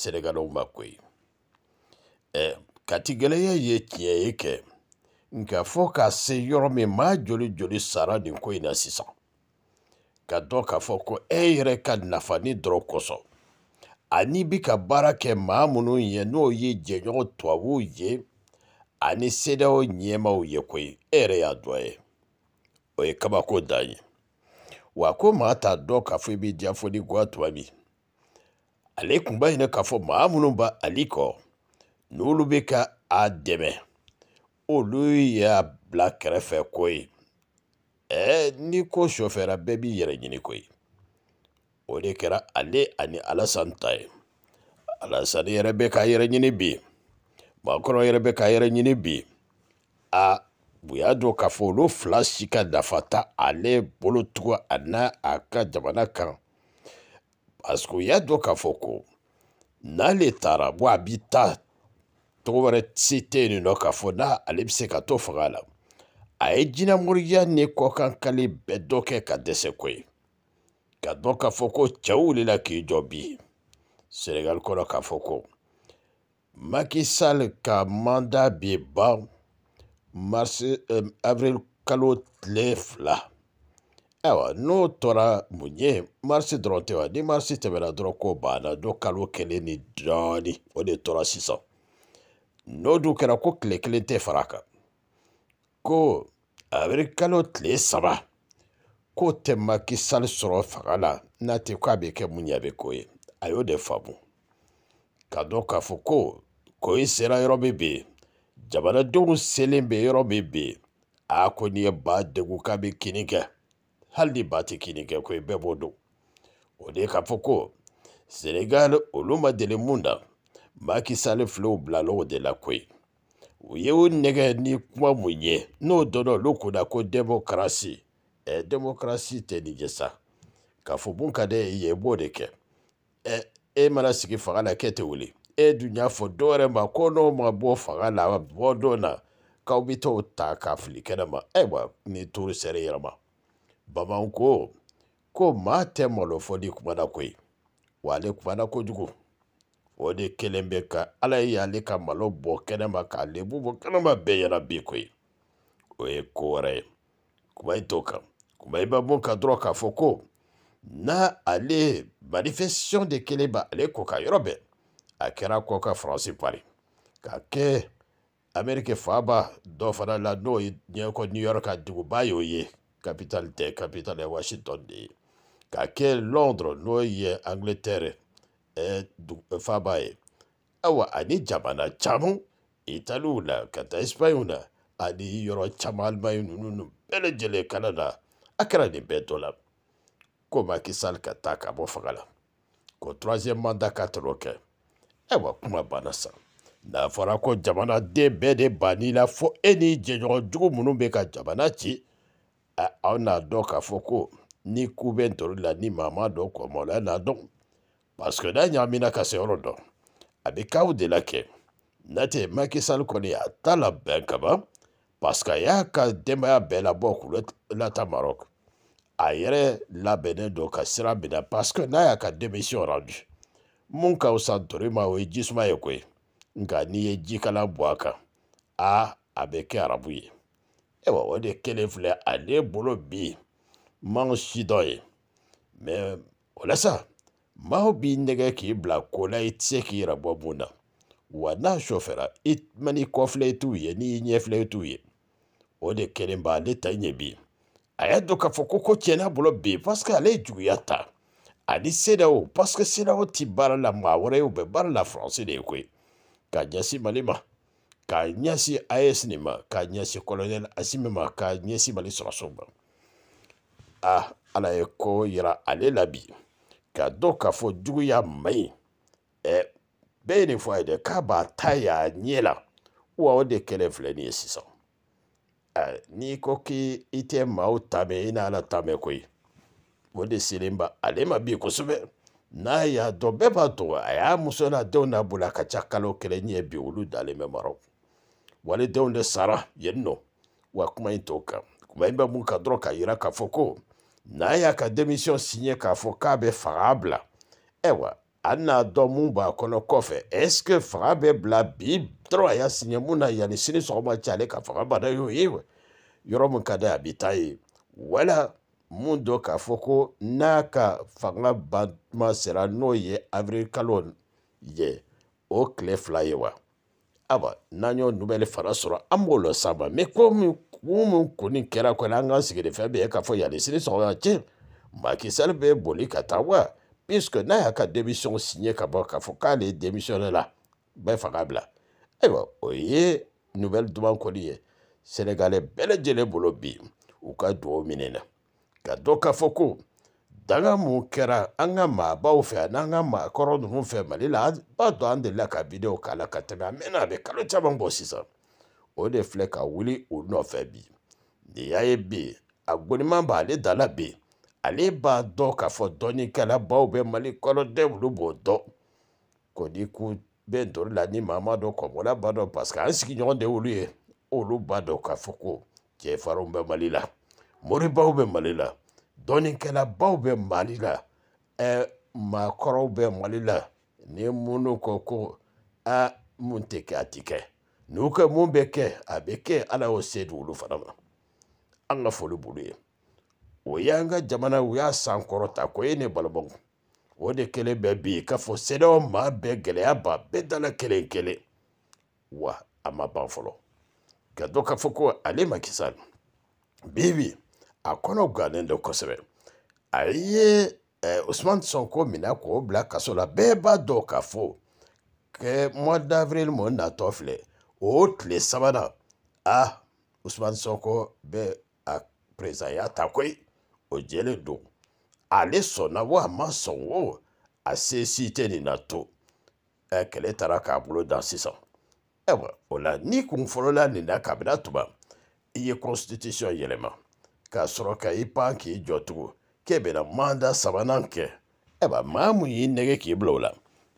Sénégalɛw ma koyi kati gɛlɛya ye tiɲɛ ye kɛ nka fɔ ka se yɔrɔ min maa joli joli sara nin ko in na sisan ka dɔn k'a fɔ ko e yɛrɛ ka nafa ni dɔrɔn kosɔn ani bi ka baara kɛ maa munu ye n'o ye jɛɲɔgɔn tubabuw ye ani sedaw ɲɛmaw ye koyi e yɛrɛ y'a dɔ ye o ye kabako dan ye wa ko maa t'a dɔn k'a fɔ i bɛ diya fɔ ni guwa bi. ale kun b'a ɲinɛ k'a fɔ maa minnu b'a ali kɔ n'olu bɛ ka a dɛmɛ olu y'a bila kɛrɛfɛ ko ye ɛɛ n'i ko sɔfɛra bɛɛ b'i yɛrɛ ɲini ko ye o de kɛra ale ani alasan ta ye alasan yɛrɛ bɛ k'a yɛrɛ ɲini bi maakɔrɔ yɛrɛ bɛ k'a yɛrɛ ɲini bi a u y'a dɔn k'a fɔ olu fila si ka nafa ta ale bolo tugun a n'a ka jamana kan parce que u y'a dɔn k'a fɔ ko n'ale taara bɔ a bi taa tɔgɔ wɛrɛ se tɛ yen nɔ k'a fɔ n'ale bɛ se ka to faga la a ye jinɛmɔriya ni kɔkankali bɛɛ dɔ kɛ ka dɛsɛ ko ye ka dɔn k'a fɔ ko cɛw wulila k'i jɔ bi senegali kɔnɔ k'a fɔ ko makisal ka manda bi ban marisi euh, avril kalo tile fila ayiwa n'o tora mun ye marisi dɔrɔn tɛ wa ni marisi tɛmɛna dɔrɔn ko banna don kalo kelen ni dɔɔni o de tora sisan n'o dun kɛra ko tile kelen tɛ fara a kan ko a bɛ kalo tile saba k'o tɛ maki sali sɔrɔ fanga la n'a tɛ k'a bɛ kɛ mun ye a bɛ k'o ye a y'o de faamu ka dɔn k'a fɔ ko ko in sera yɔrɔ min bɛ yen jamanadenw selen bɛ yɔrɔ min bɛ yen a ko n'i ye ba degun k'a bɛ kini kɛ. hali baatikininga koye bɛɛ b'o dɔn o de k'a fɔ ko senegal olu ma deli mun na maki sale filew bilala o de la koyi u e, ye u nɛgɛ ni kuma mun ye n'o dɔnna olu na ko demokarasi ɛ demokarasi tɛ nin ye sa k'a fɔ mun ka di e ye i b'o de kɛ ɛ e mana sigi fanga la k'e tɛ wuli e dun y'a fɔ dɔ wɛrɛ ma ko n'o ma bɔ fanga la bɔ don na k'aw bɛ t'o ta k'a fili kɛnɛ ma ayiwa ni turu sera yɛrɛ ma bamananw ko ko maa tɛ malo fɔ ni kumana koyi wa ale kumana kojugu o de kelen bɛ ka ala y'ale ka malo bɔ kɛnɛma k'a lebu bɔ kɛnɛma bɛɛ ɲɛna bi koyi o ye ko wɛrɛ ye kuma in t'o kan kuma in bɛ mun kan dɔrɔn k'a fɔ ko na ale manifestation de kelen ba ale ko ka yɔrɔ bɛɛ a kɛra kɔ ka faransi pari ka kɛ ameriki faaba dɔ fana la n'o ye diɲɛ kɔ new york ka duguba y'o ye capitale tɛ capitale ya washington de ye k'a kɛ londres n'o ye angleterre eh, eh faba ye awa ani jamana caman italiw la ka taa espaɲew na ani yɔrɔ caman alemaɲe nunu bɛɛ lajɛlen kana na a kɛra nin bɛɛ dɔ la ko makisal ka taa ka bɔ faga la ko troisième mandat ka tɛn'o kɛ ayiwa kuma banna san n'a fɔra ko jamanaden bɛɛ de banni la fɔ e ni jɛɲɔgɔn jugu minnu bɛ ka jamana ci ka adore ko e e ni e Kouben Torila, ni Mamadou na Nadon. Parce que se yɔrɔ y a Mina Kaseorodo. Avec Kaudelake, Nate Maki Salkoni à bɛn Benkaba, parce qu'il y a Kademaya Belabok, l'Ata Maroc. Aïre la Benin do Kasira Bena, parce que là, mun ka a qu'à démission rendue. Mon Kausantori ye Jismayokwe, Nga ni Jikala bɔ a arabu ye. Ayiwa o de kelen filɛ ale bolo bi man si dɔ ye mɛ o la sa maaw b'i nɛgɛ k'i bila ko la i tɛ se k'i yɛrɛ bɔ mun na wa n'a sɔfɛra i man kɔfilɛ i t'u ye n'i ɲɛ filɛ i t'u ye o de kelen b'ale ta ɲɛ bi a y'a dɔn k'a fɔ ko ko tiɲɛ n'a bolo bi parce que ale ye juguya ta ani CEDEAO parce que CEDEAO ti baara la maa wɛrɛ ye u bɛ baara la France de ye koyi k'a ɲɛsin Mali ma k'a ɲɛsin as nin ma k'a ɲɛsin colonel asimi ma k'a ɲɛsin mali sɔrɔso ma ah ala ye ko yira ale la bi ka dɔn k'a fɔ juguya man ɲi ɛ bɛɛ ye nin fɔ a ye dɛ k'a b'a ta y'a ɲɛ la wa o de kɛlɛ filɛ nin ye sisan ɛ n'i ko k'i i tɛ maaw ta mɛn i n'ala ta mɛn koyi o de selen ba ale ma bi kosɛbɛ n'a y'a dɔn bɛɛ b'a dɔn a y'a muso n'a denw n'a bolo a ka ca kalo kelen ɲɛ bi olu dalen bɛ marɔ wale denw de sara yen nɔ wa kuma in t'o kan kuma in bɛ mun kan dɔrɔn k'a yira k'a fɔ ko n'a y'a ka démission signé k'a fɔ k'a bɛ faga bila ayiwa a n'a dɔn mun b'a kɔnɔ kɔfɛ est ce que faga bɛ bila bi dɔrɔn a y'a signé mun na yanni sini sɔgɔma cɛ ale ka faga bana y'o ye yɔrɔ min ka d'a ye a bɛ taa ye wala mun dɔ k'a fɔ ko n'a ka fanga ban tuma sera n'o ye aviril kalo ye o tile fila ye wa. ayiwa n'an y'o nubɛli fara sɔrɔ an b'o lɔ saba mɛ ko min kun min kunni kɛra kɔni an k'an sigi nin fɛn bɛɛ ye k'a fɔ yanni sini sɔgɔma cɛ Macky Sall bɛ boli ka taa wa puisque n'a y'a ka démission signé ka bɔ k'a fɔ k'ale démissionné la bɛɛ fanga bila ayiwa o ye nouvelle duman kɔni ye sénégalais bɛɛ lajɛlen bolo bi u ka duwawu minɛ na ka dɔn k'a fɔ ko an ka mun kɛra an ka maabaw fɛ ani an ka maakɔrɔ ninnu fɛ mali la b'a dɔn an delila ka bidenw k'a la ka tɛmɛ a mɛnna a bɛ kalo caman bɔ sisan o de filɛ ka wuli o nɔfɛ bi nin y'a ye bi a goniman b'ale da la bi ale b'a dɔn k'a fɔ dɔnnikɛla baw bɛ mali kɔnɔ dɛ olu b'o dɔn ko n'i ko bɛ ntori la ni maa ma dɔn kɔmɔla b'a dɔn parce que an sigiɲɔgɔn de y'olu ye olu b'a dɔn k'a fɔ ko cɛfarinw bɛ mali la moribaw bɛ mali la dɔnnikɛlabaw bɛ mali la ɛ maakɔrɔw bɛ mali la ni minnu ko ko a mun tɛ kɛ a ti kɛ n'u ka mun bɛ kɛ a bɛ kɛ ala y'o se di olu fana ma an ka foli b'olu ye o y'an ka jamana u y'a sankɔrɔta ko ye ne balimaw o de kelen bɛ bi k'a fɔ sedaw maa bɛɛ gɛlɛya ba bɛɛ dala kelen kelen wa a ma ban fɔlɔ ka dɔ k'a fɔ ko ale ma kisa bibi akono gwa nen do koseme, a ye, eh, Ousmane Sanko minakou, blak aso la, be ba do ka fo, ke mwad avril moun natof le, ou ot le sabana, ah, Ousmane Sanko, be, ak prezayatakoy, o djele do, ale sona waman son wou, a se siten inato, eh, kele tarakablo dansi san. Ewa, o la, ni kou mfolo la, ninakabina touba, ye konstitisyon yeleman. k'a sɔrɔ ka i pan k'i jɔ tugun k'e bɛna manda sabanan kɛ ayiwa e maa mun y'i nɛgɛ k'i bila o la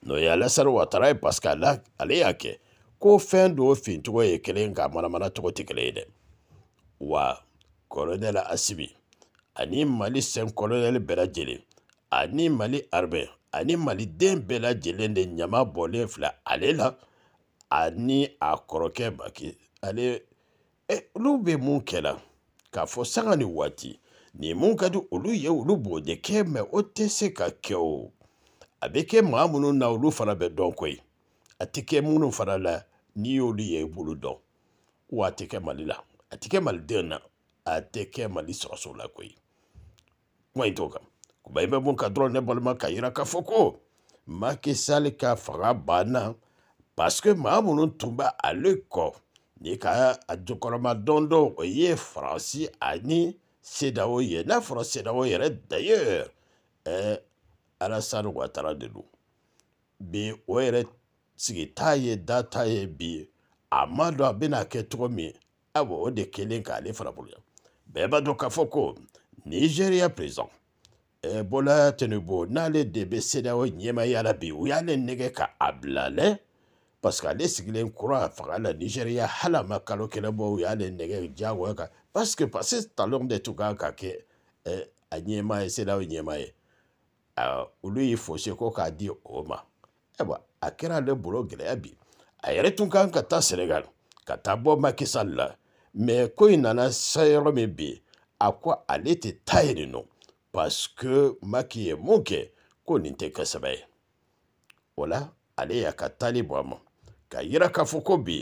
n'o ye alasani watara ye paseke ale y'a kɛ ko fɛn dɔw fincogo ye kelen ka manamana cogo tɛ kelen ye dɛ wa kɔlɔnɛli asibi ani mali sɛn kɔlɔnɛli bɛɛ lajɛlen ani mali armɛ ani maliden bɛɛ lajɛlen de ɲama bɔlen filɛ ale la ani a kɔrɔkɛ maki ale e, olu bɛ mun kɛla k'a fɔ sanga ni waati nin mun ka di olu ye olu b'o de kɛ mɛ o tɛ se ka kɛ o a bɛ kɛ maa minnu na olu fana bɛ dɔn koyi a tɛ kɛ minnu fana la n'i y'olu ye i b'olu dɔn wa a tɛ kɛ mali la a tɛ kɛ maliden na a tɛ kɛ mali sɔrɔso la koyi kuma in t'o kan kuba i bɛ mun kan dɔrɔn ne balima k'a yira k'a fɔ ko Macky Sall ka fanga banna parce que maa minnu tun bɛ ale kɔ ni ka a jukɔrɔma dɔn dɔ o ye faransi ani sedaw ye n'a fɔra sedaw yɛrɛ dayɛr ɛɛ alasani watara de don bi o yɛrɛ sigi t'a ye da t'a ye bi a ma dɔn a bɛna kɛ cogo min ayiwa o de kɛlen k'ale fana bolo bɛɛ b'a dɔn k'a fɔ ko nizeriya perezan ɛɛ bɔla tinubu n'ale de bɛ sedaw ɲɛmaaya la bi u y'ale nɛgɛ ka a bila lɛ. parce que ale sigilen kura faga la nigeriya hali a ma kalo kelen bɔ u y'ale nɛgɛ diyagoya kan parce que pase talon de tun kan ka kɛ eh, a ɲɛmaa ye sedaw ɲɛmaa ye uh, olu y'i fosi ko k'a di o ma ayiwa a kɛra ale bolo gɛlɛya bi a yɛrɛ tun kan ka taa senegal ka taa bɔ makisali la mɛ ko in nana sa yɔrɔ min bi a ko ale tɛ taa yen nɔ parce que maki ye mun kɛ ko nin tɛ kosɛbɛ ye o la ale y'a ka taali bɔ a ma k'a yira k'a fɔ ko bi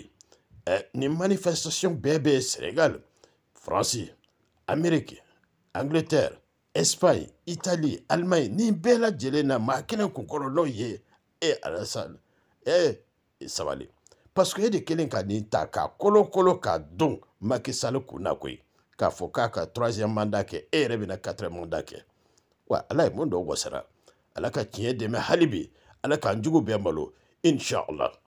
eh, nin manifestation bɛɛ bɛ senegal faransi ameriki angleterre espagne italie alemagne nin bɛɛ lajɛlen na maa kelen kunkɔrɔ n'o ye e alasan e sabali parce que e de kelen ka nin ta k'a kolokolo k'a don makisali kun na koyi k'a fɔ k'a ka troisième mandat kɛ e yɛrɛ bɛna quatrième mandat kɛ wa ala ye mun dɔw wasara ala ka tiɲɛ dɛmɛ hali bi ala k'an jugu bɛɛ malo inshallah